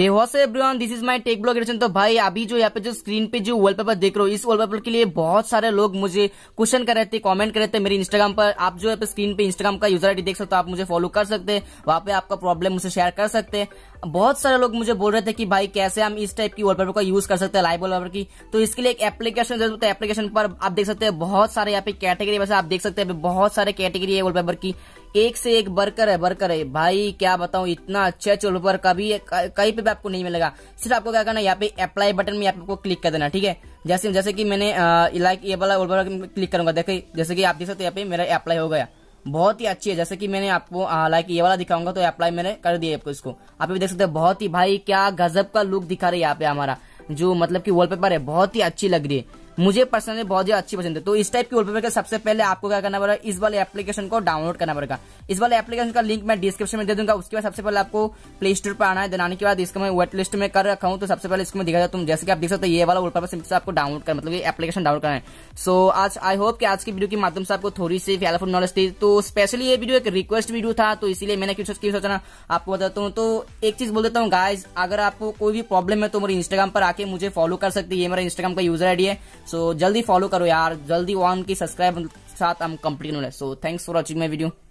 everyone this is my tech blog edition तो भाई अभी जो यहाँ पे जो स्क्रीन पे जो वॉलपेपर देख रहे हो इस वॉलपेपर के लिए बहुत सारे लोग मुझे क्वेश्चन कर रहे थे कमेंट कर रहे थे मेरे इंस्टाग्राम पर आप जो है स्क्रीन पे इंस्टाग्राम का यूजर आईडी देख सकते हो आप मुझे फॉलो कर सकते हैं वहाँ पे आपका प्रॉब्लम मुझे शेयर कर सकते हैं बहुत सारे लोग मुझे बोल रहे थे कि भाई कैसे हम इस टाइप की वॉलपेपर का यूज कर सकते हैं लाइव वॉलपेपर की तो इसके लिए एक एप्लीकेशन जरूरत है एप्लीकेशन पर आप देख सकते हैं बहुत सारे यहाँ पे कैटेगरी वैसे आप देख सकते हैं बहुत सारे कैटेगरी है वॉलपेपर की एक से एक बर्कर है बर्कर है भाई क्या बताऊं इतना अच्छा पर कभी कहीं पे भी आपको नहीं मिलेगा सिर्फ आपको क्या करना यहाँ पे अप्लाई बटन में आपको क्लिक कर देना ठीक है जैसे जैसे कि मैंने लाइक ये वाला उल्बर क्लिक करूंगा देखे जैसे कि आप देख सकते यहाँ पे मेरा अप्लाई हो गया बहुत ही अच्छी है जैसे कि मैंने आपको लाइक ये वाला दिखाऊंगा तो अप्लाई मैंने कर दिया आपको इसको आप भी देख सकते हैं बहुत ही भाई क्या गजब का लुक दिखा रही है यहाँ पे हमारा जो मतलब कि वॉलपेपर है बहुत ही अच्छी लग रही है मुझे पर्सनली बहुत ही अच्छी पसंद है तो इस टाइप की वॉलपेपर का सबसे पहले आपको क्या करना पड़ेगा इस वाले एप्लीकेशन को डाउनलोड करना पड़ेगा इस वाले एप्लीकेशन का लिंक मैं डिस्क्रिप्शन में दे दूंगा उसके बाद सबसे पहले आपको प्ले स्टोर पर आना है देन आने के बाद इसको मैं वेट लिस्ट में कर रखा हूँ तो सबसे पहले इसको मैं दिखा तुम जैसे कि आप देख सकते हो ये वाला वॉलपेपर सिंपल से आपको डाउनलोड कर मतलब ये एप्लीकेशन डाउनलोड करना है सो आज आई होप कि आज की वीडियो के माध्यम से आपको थोड़ी सी हेल्पफुल नॉलेज थी तो स्पेशली ये वीडियो एक रिक्वेस्ट वीडियो था तो इसलिए मैंने कुछ सोचा ना आपको बताता हूँ तो एक चीज बोल देता हूँ गाइज अगर आपको कोई भी प्रॉब्लम है तो मेरे इंस्टाग्राम पर आके मुझे फॉलो कर सकते ये मेरा इंस्टाग्राम का यूजर आईडी है सो जल्दी फॉलो करो यार जल्दी वन की सब्सक्राइब साथ हम कंप्लीट रहे so thanks for watching my video